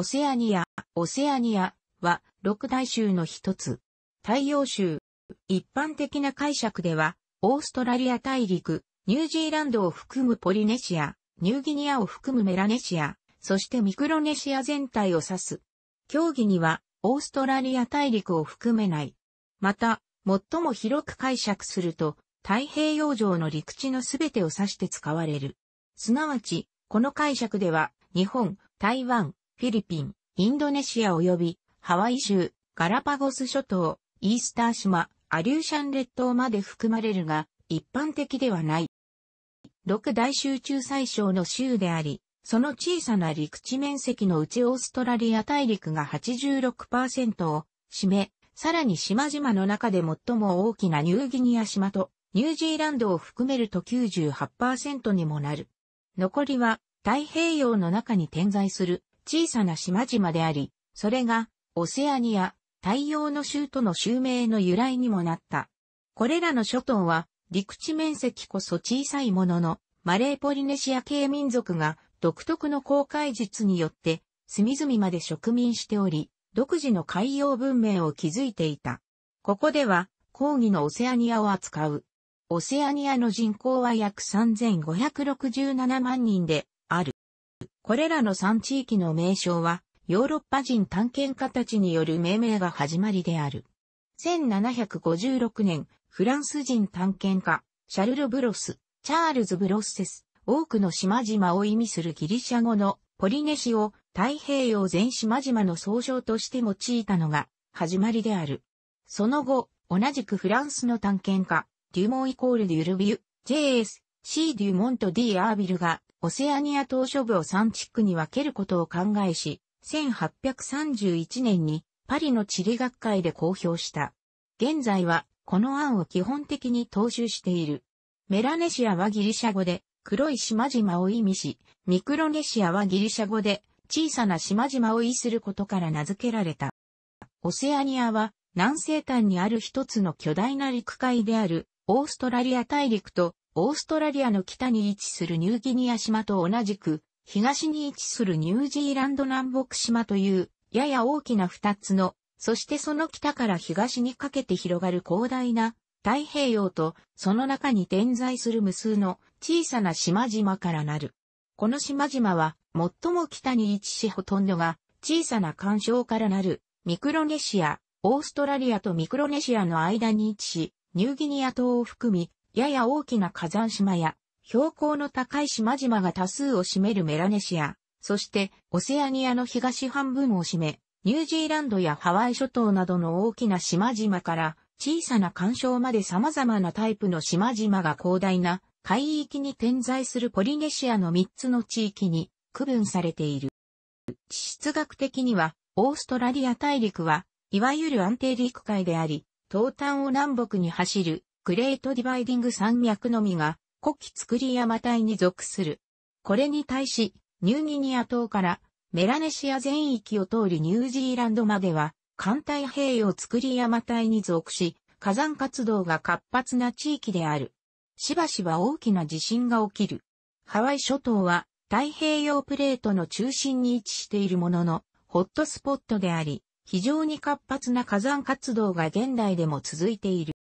オセアニア、オセアニアは六大州の一つ。太陽州。一般的な解釈では、オーストラリア大陸、ニュージーランドを含むポリネシア、ニューギニアを含むメラネシア、そしてミクロネシア全体を指す。競技には、オーストラリア大陸を含めない。また、最も広く解釈すると、太平洋上の陸地のすべてを指して使われる。すなわち、この解釈では、日本、台湾、フィリピン、インドネシア及びハワイ州、ガラパゴス諸島、イースター島、アリューシャン列島まで含まれるが、一般的ではない。六大集中最小の州であり、その小さな陸地面積のうちオーストラリア大陸が86%を占め、さらに島々の中で最も大きなニューギニア島とニュージーランドを含めると98%にもなる。残りは太平洋の中に点在する小さな島々であり、それがオセアニア、太陽の州との州名の由来にもなった。これらの諸島は陸地面積こそ小さいものの、マレーポリネシア系民族が独特の航海術によって隅々まで植民しており、独自の海洋文明を築いていた。ここでは、講義のオセアニアを扱う。オセアニアの人口は約3567万人である。これらの3地域の名称は、ヨーロッパ人探検家たちによる命名が始まりである。1756年、フランス人探検家、シャルル・ブロス、チャールズ・ブロッセス、多くの島々を意味するギリシャ語のポリネシを太平洋全島々の総称として用いたのが始まりである。その後、同じくフランスの探検家、デュモンイコールデュルビュ、JS、C デュモント・ディ・アービルがオセアニア島諸部を3地区に分けることを考えし、1831年にパリの地理学会で公表した。現在は、この案を基本的に踏襲している。メラネシアはギリシャ語で、黒い島々を意味し、ミクロネシアはギリシャ語で、小さな島々を意することから名付けられた。オセアニアは、南西端にある一つの巨大な陸海である、オーストラリア大陸とオーストラリアの北に位置するニューギニア島と同じく、東に位置するニュージーランド南北島という、やや大きな二つの、そしてその北から東にかけて広がる広大な太平洋と、その中に点在する無数の小さな島々からなる。この島々は、最も北に位置しほとんどが、小さな干渉からなる、ミクロネシア、オーストラリアとミクロネシアの間に位置し、ニューギニア島を含み、やや大きな火山島や、標高の高い島々が多数を占めるメラネシア、そしてオセアニアの東半分を占め、ニュージーランドやハワイ諸島などの大きな島々から小さな干渉まで様々なタイプの島々が広大な海域に点在するポリネシアの3つの地域に区分されている。地質学的にはオーストラリア大陸は、いわゆる安定陸海であり、東端を南北に走るグレートディバイディング山脈のみが、古希作り山帯に属する。これに対し、ニューギニア島からメラネシア全域を通りニュージーランドまでは、環太平洋作り山帯に属し、火山活動が活発な地域である。しばしば大きな地震が起きる。ハワイ諸島は太平洋プレートの中心に位置しているものの、ホットスポットであり、非常に活発な火山活動が現代でも続いている。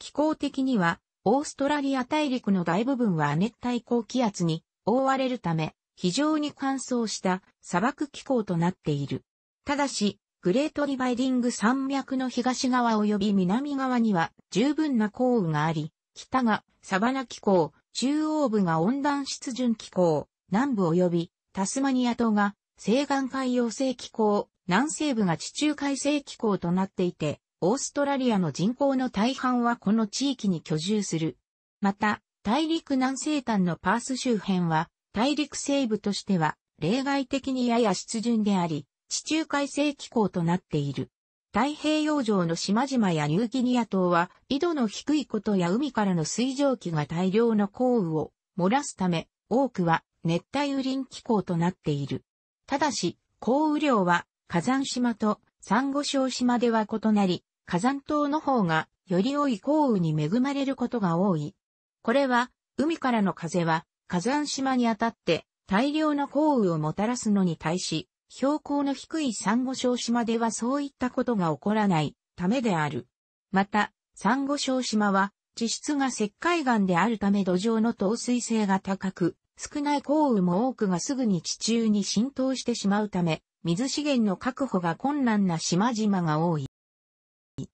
気候的には、オーストラリア大陸の大部分は熱帯高気圧に覆われるため、非常に乾燥した砂漠気候となっている。ただし、グレートリバイディング山脈の東側及び南側には十分な降雨があり、北がサバナ気候、中央部が温暖湿潤気候、南部及びタスマニア島が西岸海洋性気候、南西部が地中海性気候となっていて、オーストラリアの人口の大半はこの地域に居住する。また、大陸南西端のパース周辺は、大陸西部としては、例外的にやや湿潤であり、地中海性気候となっている。太平洋上の島々やニューギニア島は、緯度の低いことや海からの水蒸気が大量の降雨を漏らすため、多くは熱帯雨林気候となっている。ただし、降雨量は火山島とサンゴ礁島では異なり、火山島の方がより良い降雨に恵まれることが多い。これは、海からの風は火山島にあたって大量の降雨をもたらすのに対し、標高の低い珊瑚礁島ではそういったことが起こらないためである。また、珊瑚礁島は地質が石灰岩であるため土壌の透水性が高く、少ない降雨も多くがすぐに地中に浸透してしまうため、水資源の確保が困難な島々が多い。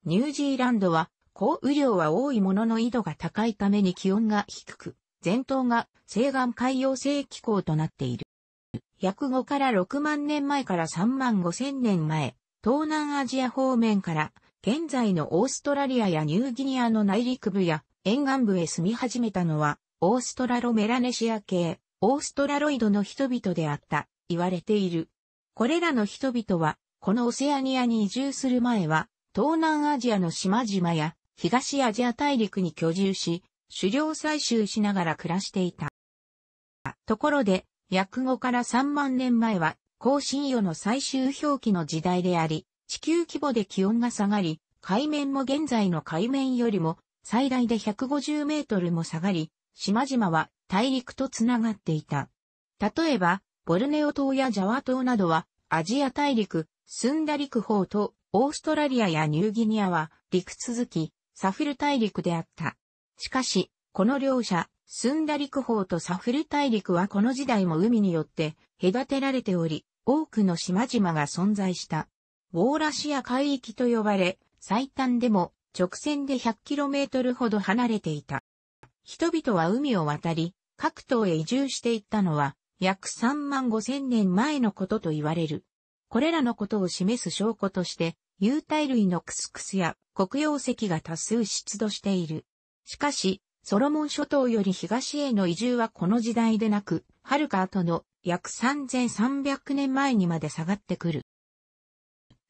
ニュージーランドは降雨量は多いものの緯度が高いために気温が低く、全島が西岸海洋性気候となっている。約5から6万年前から3万5千年前、東南アジア方面から現在のオーストラリアやニューギニアの内陸部や沿岸部へ住み始めたのはオーストラロメラネシア系、オーストラロイドの人々であった、言われている。これらの人々は、このオセアニアに移住する前は、東南アジアの島々や東アジア大陸に居住し、狩猟採集しながら暮らしていた。ところで、約5から3万年前は、高深夜の最終氷期の時代であり、地球規模で気温が下がり、海面も現在の海面よりも最大で150メートルも下がり、島々は大陸とつながっていた。例えば、ボルネオ島やジャワ島などはアジア大陸、スンダ陸方とオーストラリアやニューギニアは陸続き、サフル大陸であった。しかし、この両者、スンダ陸法とサフル大陸はこの時代も海によって隔てられており、多くの島々が存在した。ウォーラシア海域と呼ばれ、最短でも直線で 100km ほど離れていた。人々は海を渡り、各島へ移住していったのは、約3万5千年前のことと言われる。これらのことを示す証拠として、有袋類のクスクスや黒曜石が多数出土している。しかし、ソロモン諸島より東への移住はこの時代でなく、遥か後の約3300年前にまで下がってくる。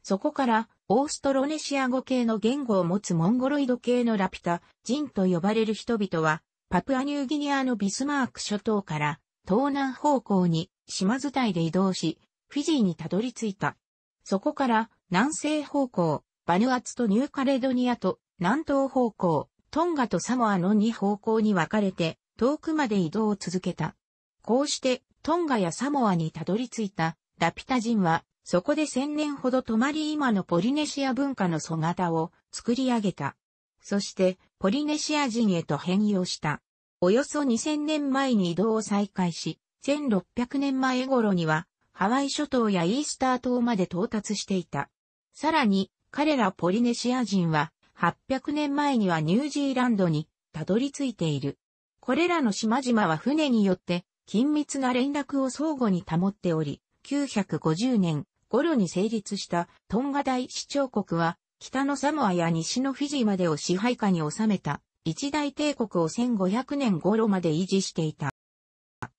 そこから、オーストロネシア語系の言語を持つモンゴロイド系のラピュタ人と呼ばれる人々は、パプアニューギニアのビスマーク諸島から東南方向に島伝いで移動し、フィジーにたどり着いた。そこから南西方向、バヌアツとニューカレドニアと南東方向、トンガとサモアの2方向に分かれて、遠くまで移動を続けた。こうして、トンガやサモアにたどり着いた、ラピュタ人は、そこで1000年ほど泊まり今のポリネシア文化の素型を作り上げた。そして、ポリネシア人へと変容した。およそ2000年前に移動を再開し、1600年前頃には、ハワイ諸島やイースター島まで到達していた。さらに、彼らポリネシア人は、800年前にはニュージーランドにたどり着いている。これらの島々は船によって緊密な連絡を相互に保っており、950年頃に成立したトンガ大市長国は、北のサモアや西のフィジーまでを支配下に収めた一大帝国を1500年頃まで維持していた。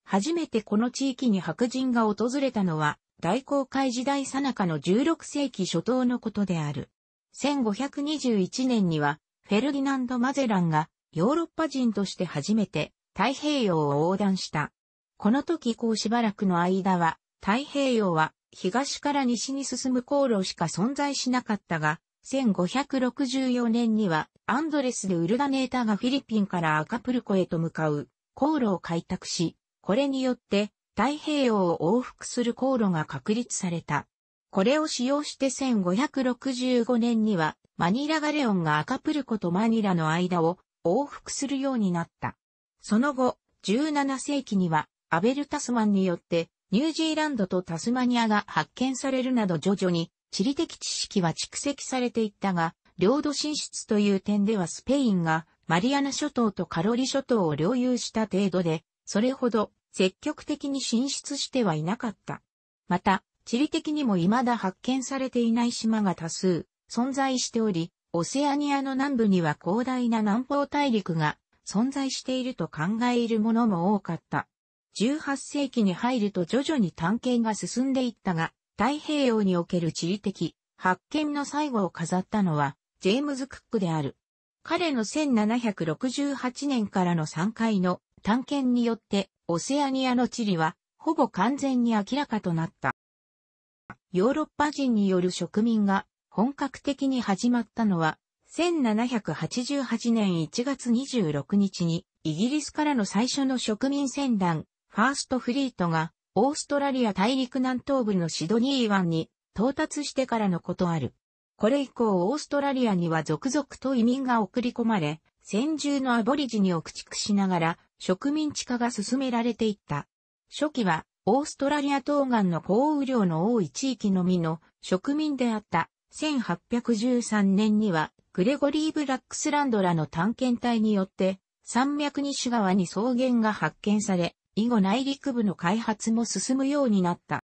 初めてこの地域に白人が訪れたのは大航海時代最中の16世紀初頭のことである。1521年には、フェルディナンド・マゼランがヨーロッパ人として初めて太平洋を横断した。この時こうしばらくの間は、太平洋は東から西に進む航路しか存在しなかったが、1564年にはアンドレス・でウルダネータがフィリピンからアカプルコへと向かう航路を開拓し、これによって太平洋を往復する航路が確立された。これを使用して1565年にはマニラガレオンがアカプルコとマニラの間を往復するようになった。その後、17世紀にはアベル・タスマンによってニュージーランドとタスマニアが発見されるなど徐々に地理的知識は蓄積されていったが、領土進出という点ではスペインがマリアナ諸島とカロリ諸島を領有した程度で、それほど積極的に進出してはいなかった。また、地理的にも未だ発見されていない島が多数存在しており、オセアニアの南部には広大な南方大陸が存在していると考えるものも多かった。18世紀に入ると徐々に探検が進んでいったが、太平洋における地理的発見の最後を飾ったのは、ジェームズ・クックである。彼の1768年からの3回の探検によってオセアニアの地理はほぼ完全に明らかとなった。ヨーロッパ人による植民が本格的に始まったのは1788年1月26日にイギリスからの最初の植民船団ファーストフリートがオーストラリア大陸南東部のシドニー湾に到達してからのことある。これ以降オーストラリアには続々と移民が送り込まれ、先住のアボリジニを駆逐しながら植民地化が進められていった。初期はオーストラリア東岸の降雨量の多い地域のみの植民であった1813年にはグレゴリー・ブラックスランドらの探検隊によって山脈西側に草原が発見され、以後内陸部の開発も進むようになった。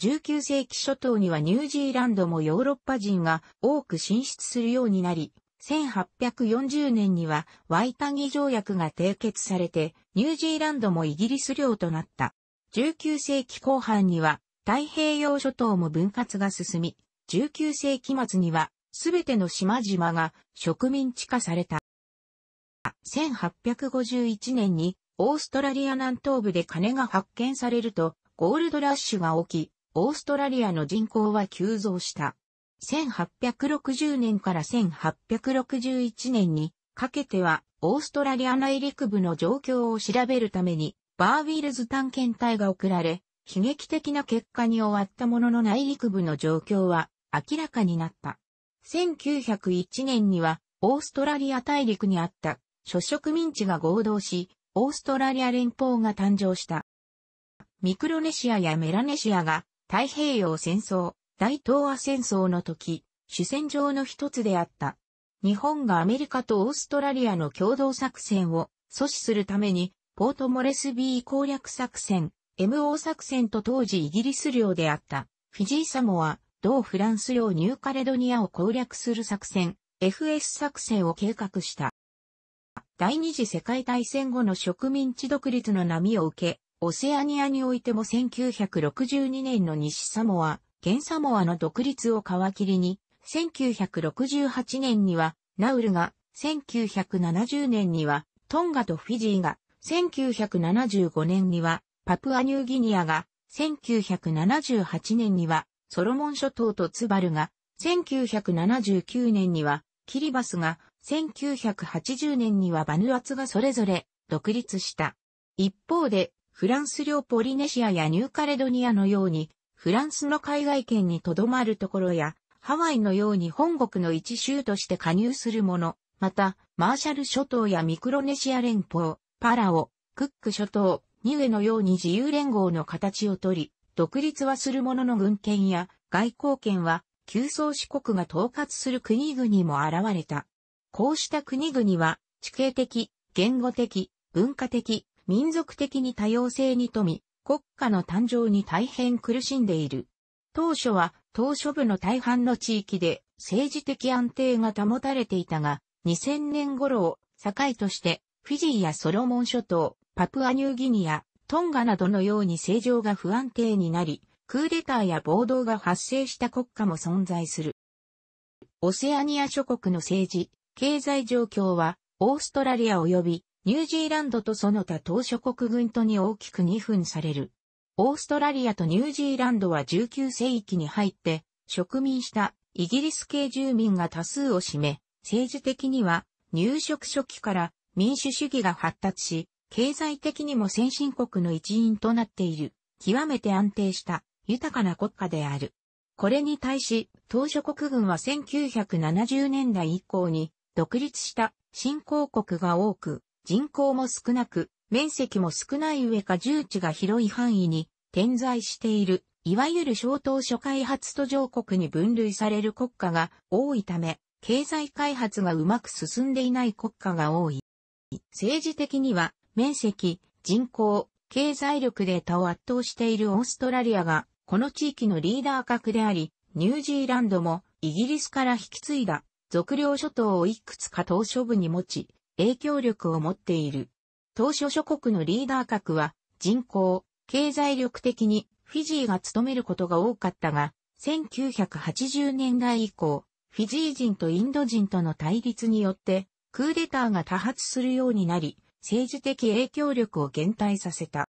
19世紀初頭にはニュージーランドもヨーロッパ人が多く進出するようになり、1840年にはワイタギ条約が締結されて、ニュージーランドもイギリス領となった。19世紀後半には太平洋諸島も分割が進み、19世紀末にはすべての島々が植民地化された。1851年にオーストラリア南東部で金が発見されるとゴールドラッシュが起き、オーストラリアの人口は急増した。1860年から1861年にかけては、オーストラリア内陸部の状況を調べるために、バーウィルズ探検隊が送られ、悲劇的な結果に終わったものの内陸部の状況は明らかになった。1901年には、オーストラリア大陸にあった諸植民地が合同し、オーストラリア連邦が誕生した。ミクロネシアやメラネシアが太平洋戦争、大東亜戦争の時、主戦場の一つであった。日本がアメリカとオーストラリアの共同作戦を阻止するために、ポートモレスビー攻略作戦、MO 作戦と当時イギリス領であった、フィジーサモア、同フランス領ニューカレドニアを攻略する作戦、FS 作戦を計画した。第二次世界大戦後の植民地独立の波を受け、オセアニアにおいても1962年の西サモア、ゲンサモアの独立を皮切りに、1968年には、ナウルが、1970年には、トンガとフィジーが、1975年には、パプアニューギニアが、1978年には、ソロモン諸島とツバルが、1979年には、キリバスが、1980年にはバヌアツがそれぞれ独立した。一方で、フランス領ポリネシアやニューカレドニアのように、フランスの海外圏にとどまるところや、ハワイのように本国の一州として加入するもの、また、マーシャル諸島やミクロネシア連邦、パラオ、クック諸島、ニウエのように自由連合の形をとり、独立はするものの軍権や外交権は、旧宗主国が統括する国々も現れた。こうした国々は、地形的、言語的、文化的、民族的に多様性に富み、国家の誕生に大変苦しんでいる。当初は、島初部の大半の地域で政治的安定が保たれていたが、2000年頃を境として、フィジーやソロモン諸島、パプアニューギニア、トンガなどのように政情が不安定になり、クーデターや暴動が発生した国家も存在する。オセアニア諸国の政治、経済状況は、オーストラリア及びニュージーランドとその他島諸国軍とに大きく2分される。オーストラリアとニュージーランドは19世紀に入って植民したイギリス系住民が多数を占め、政治的には入植初期から民主主義が発達し、経済的にも先進国の一員となっている、極めて安定した豊かな国家である。これに対し、島諸国軍は1970年代以降に独立した新興国が多く、人口も少なく、面積も少ない上か重地が広い範囲に点在している、いわゆる小島諸開発途上国に分類される国家が多いため、経済開発がうまく進んでいない国家が多い。政治的には、面積、人口、経済力で他を圧倒しているオーストラリアが、この地域のリーダー格であり、ニュージーランドもイギリスから引き継いだ、属領諸島をいくつか島嶼部に持ち、影響力を持っている。当初諸国のリーダー格は人口、経済力的にフィジーが務めることが多かったが、1980年代以降、フィジー人とインド人との対立によって、クーデターが多発するようになり、政治的影響力を減退させた。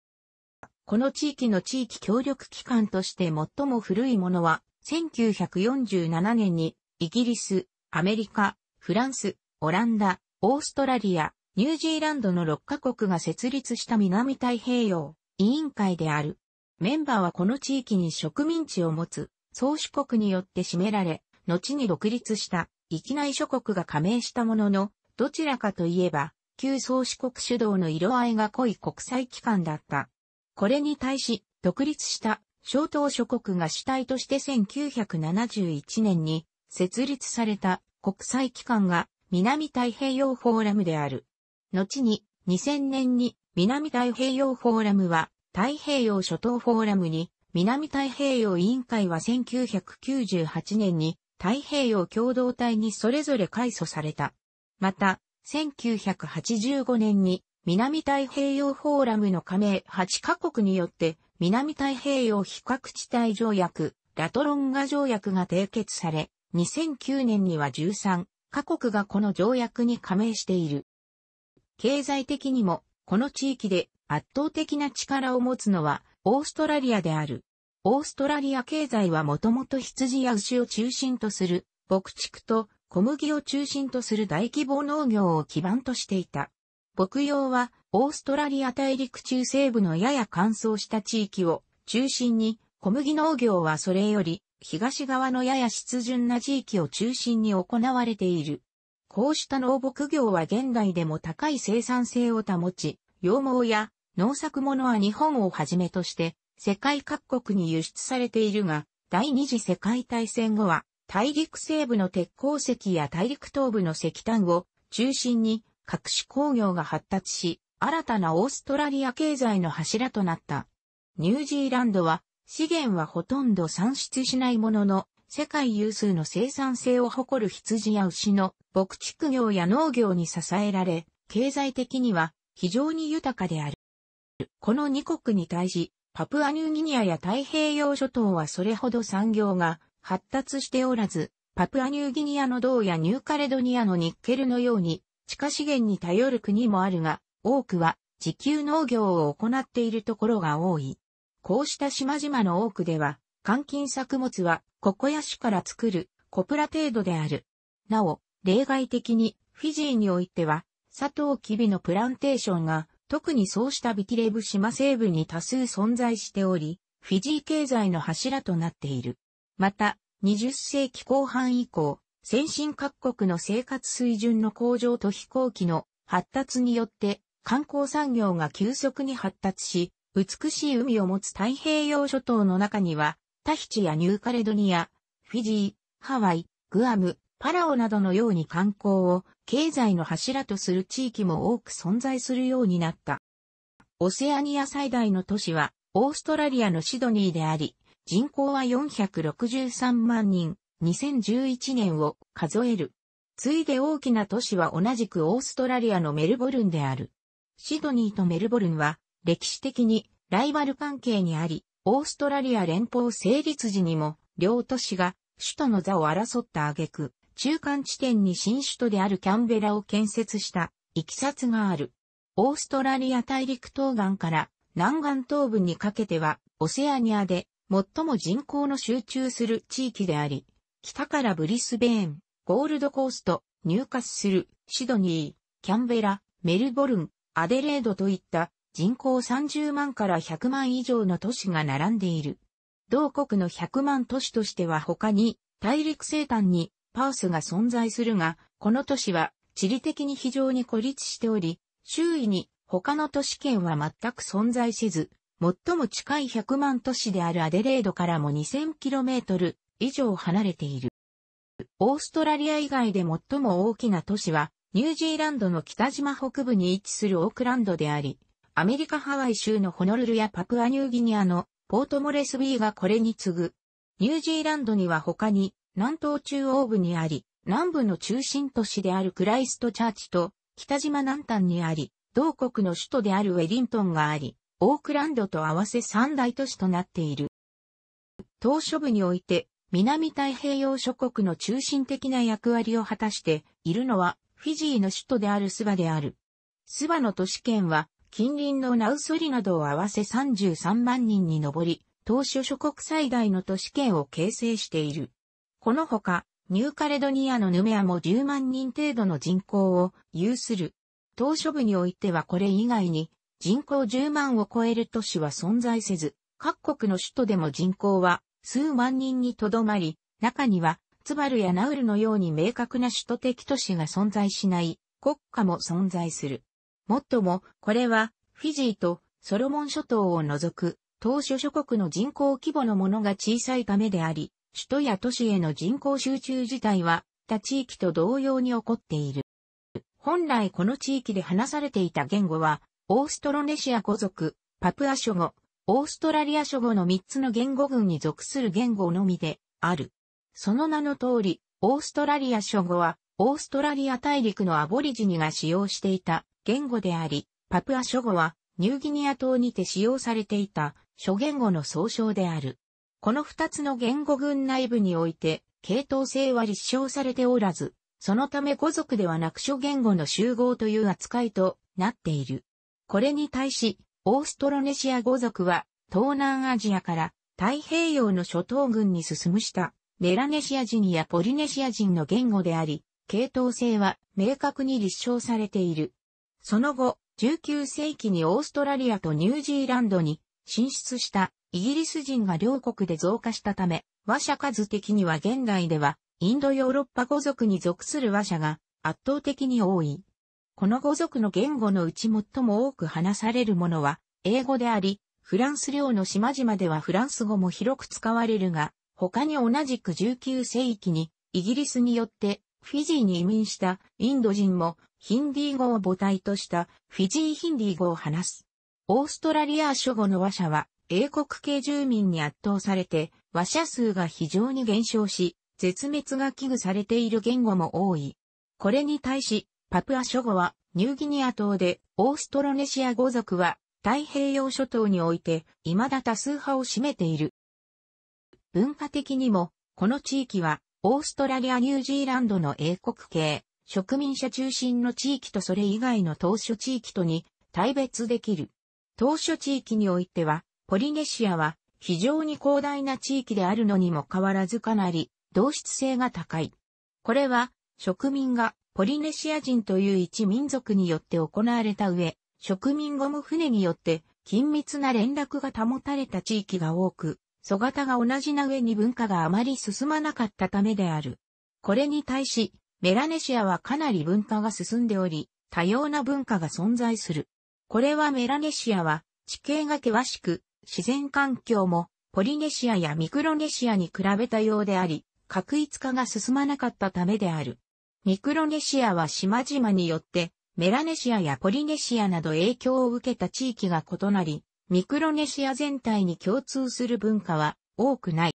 この地域の地域協力機関として最も古いものは、1947年にイギリス、アメリカ、フランス、オランダ、オーストラリア、ニュージーランドの6カ国が設立した南太平洋委員会である。メンバーはこの地域に植民地を持つ宗主国によって占められ、後に独立した域内諸国が加盟したものの、どちらかといえば、旧宗主国主導の色合いが濃い国際機関だった。これに対し、独立した小島諸国が主体として1971年に設立された国際機関が南太平洋フォーラムである。後に2000年に南太平洋フォーラムは太平洋諸島フォーラムに南太平洋委員会は1998年に太平洋共同体にそれぞれ改組された。また、1985年に南太平洋フォーラムの加盟8カ国によって南太平洋非核地帯条約、ラトロンガ条約が締結され、2009年には13各国がこの条約に加盟している。経済的にも、この地域で圧倒的な力を持つのは、オーストラリアである。オーストラリア経済はもともと羊や牛を中心とする、牧畜と小麦を中心とする大規模農業を基盤としていた。牧羊は、オーストラリア大陸中西部のやや乾燥した地域を中心に、小麦農業はそれより東側のやや湿潤な地域を中心に行われている。こうした農牧業は現代でも高い生産性を保ち、羊毛や農作物は日本をはじめとして世界各国に輸出されているが、第二次世界大戦後は大陸西部の鉄鉱石や大陸東部の石炭を中心に各種工業が発達し、新たなオーストラリア経済の柱となった。ニュージーランドは資源はほとんど産出しないものの、世界有数の生産性を誇る羊や牛の牧畜業や農業に支えられ、経済的には非常に豊かである。この2国に対し、パプアニューギニアや太平洋諸島はそれほど産業が発達しておらず、パプアニューギニアの銅やニューカレドニアのニッケルのように地下資源に頼る国もあるが、多くは自給農業を行っているところが多い。こうした島々の多くでは、換金作物はココヤ種から作るコプラ程度である。なお、例外的にフィジーにおいては、佐藤キビのプランテーションが特にそうしたビキレブ島西部に多数存在しており、フィジー経済の柱となっている。また、20世紀後半以降、先進各国の生活水準の向上と飛行機の発達によって観光産業が急速に発達し、美しい海を持つ太平洋諸島の中には、タヒチやニューカレドニア、フィジー、ハワイ、グアム、パラオなどのように観光を経済の柱とする地域も多く存在するようになった。オセアニア最大の都市はオーストラリアのシドニーであり、人口は463万人、2011年を数える。ついで大きな都市は同じくオーストラリアのメルボルンである。シドニーとメルボルンは歴史的にライバル関係にあり、オーストラリア連邦成立時にも、両都市が首都の座を争った挙句、中間地点に新首都であるキャンベラを建設したいき札がある。オーストラリア大陸東岸から南岸東部にかけては、オセアニアで最も人口の集中する地域であり、北からブリスベーン、ゴールドコースト、入荷するシドニー、キャンベラ、メルボルン、アデレードといった人口30万から100万以上の都市が並んでいる。同国の100万都市としては他に、大陸西端にパースが存在するが、この都市は地理的に非常に孤立しており、周囲に他の都市圏は全く存在せず、最も近い100万都市であるアデレードからも 2000km 以上離れている。オーストラリア以外で最も大きな都市は、ニュージーランドの北島北部に位置するオークランドであり、アメリカハワイ州のホノルルやパプアニューギニアのポートモレスビーがこれに次ぐ。ニュージーランドには他に南東中央部にあり、南部の中心都市であるクライストチャーチと北島南端にあり、同国の首都であるウェリントンがあり、オークランドと合わせ三大都市となっている。島しょ部において、南太平洋諸国の中心的な役割を果たしているのは、フィジーの首都であるスバである。スバの都市圏は、近隣のナウソリなどを合わせ33万人に上り、当初諸国最大の都市圏を形成している。このほか、ニューカレドニアのヌメアも10万人程度の人口を有する。当初部においてはこれ以外に人口10万を超える都市は存在せず、各国の首都でも人口は数万人にとどまり、中にはツバルやナウルのように明確な首都的都市が存在しない国家も存在する。もっとも、これは、フィジーとソロモン諸島を除く、島初諸国の人口規模のものが小さいためであり、首都や都市への人口集中自体は、他地域と同様に起こっている。本来この地域で話されていた言語は、オーストロネシア語族、パプア諸語、オーストラリア諸語の3つの言語群に属する言語のみである。その名の通り、オーストラリア諸語はオーストラリア大陸のアボリジニが使用していた言語であり、パプア諸語はニューギニア島にて使用されていた諸言語の総称である。この二つの言語群内部において、系統性は立証されておらず、そのため語族ではなく諸言語の集合という扱いとなっている。これに対し、オーストロネシア語族は、東南アジアから太平洋の諸島群に進むした、メラネシア人やポリネシア人の言語であり、系統性は明確に立証されている。その後、19世紀にオーストラリアとニュージーランドに進出したイギリス人が両国で増加したため、和社数的には現代ではインドヨーロッパ語族に属する和社が圧倒的に多い。この語族の言語のうち最も多く話されるものは英語であり、フランス領の島々ではフランス語も広く使われるが、他に同じく19世紀にイギリスによってフィジーに移民したインド人もヒンディー語を母体としたフィジーヒンディー語を話す。オーストラリア諸語の話者は英国系住民に圧倒されて話者数が非常に減少し、絶滅が危惧されている言語も多い。これに対し、パプア諸語はニューギニア島でオーストロネシア語族は太平洋諸島において未だ多数派を占めている。文化的にもこの地域はオーストラリア・ニュージーランドの英国系、植民者中心の地域とそれ以外の当初地域とに対別できる。当初地域においては、ポリネシアは非常に広大な地域であるのにも変わらずかなり同質性が高い。これは植民がポリネシア人という一民族によって行われた上、植民後も船によって緊密な連絡が保たれた地域が多く、蘇型が同じな上に文化があまり進まなかったためである。これに対し、メラネシアはかなり文化が進んでおり、多様な文化が存在する。これはメラネシアは地形が険しく、自然環境もポリネシアやミクロネシアに比べたようであり、確一化が進まなかったためである。ミクロネシアは島々によって、メラネシアやポリネシアなど影響を受けた地域が異なり、ミクロネシア全体に共通する文化は多くない。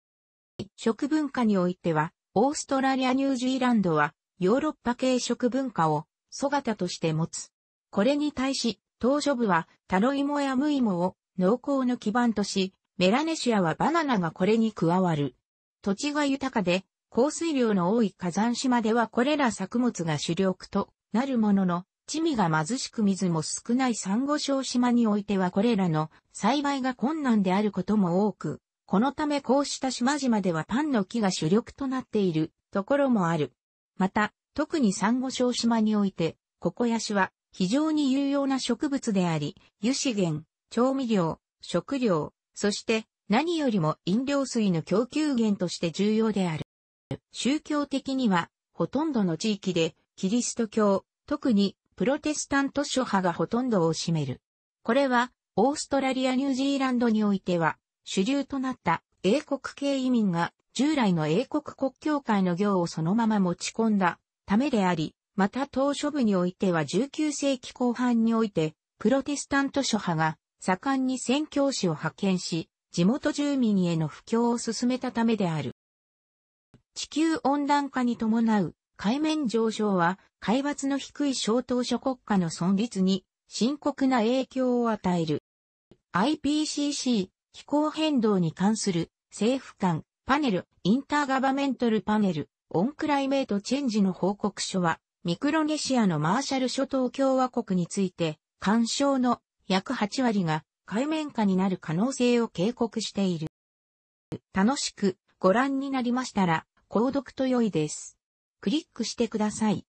食文化においては、オーストラリア・ニュージーランドはヨーロッパ系食文化を素型として持つ。これに対し、島嶼部はタロイモやムイモを濃厚の基盤とし、メラネシアはバナナがこれに加わる。土地が豊かで、降水量の多い火山島ではこれら作物が主力となるものの、地味が貧しく水も少ない珊瑚礁島においてはこれらの栽培が困難であることも多く、このためこうした島々ではパンの木が主力となっているところもある。また、特に珊瑚礁島において、ココヤシは非常に有用な植物であり、油資源、調味料、食料、そして何よりも飲料水の供給源として重要である。宗教的には、ほとんどの地域で、キリスト教、特にプロテスタント諸派がほとんどを占める。これは、オーストラリア・ニュージーランドにおいては、主流となった英国系移民が従来の英国国教会の行をそのまま持ち込んだためであり、また島初部においては19世紀後半において、プロテスタント諸派が盛んに宣教師を派遣し、地元住民への布教を進めたためである。地球温暖化に伴う海面上昇は、海抜の低い小島諸国家の存立に深刻な影響を与える。IPCC 気候変動に関する政府間パネルインターガバメントルパネルオンクライメートチェンジの報告書はミクロネシアのマーシャル諸島共和国について干渉の約8割が海面下になる可能性を警告している。楽しくご覧になりましたら購読と良いです。クリックしてください。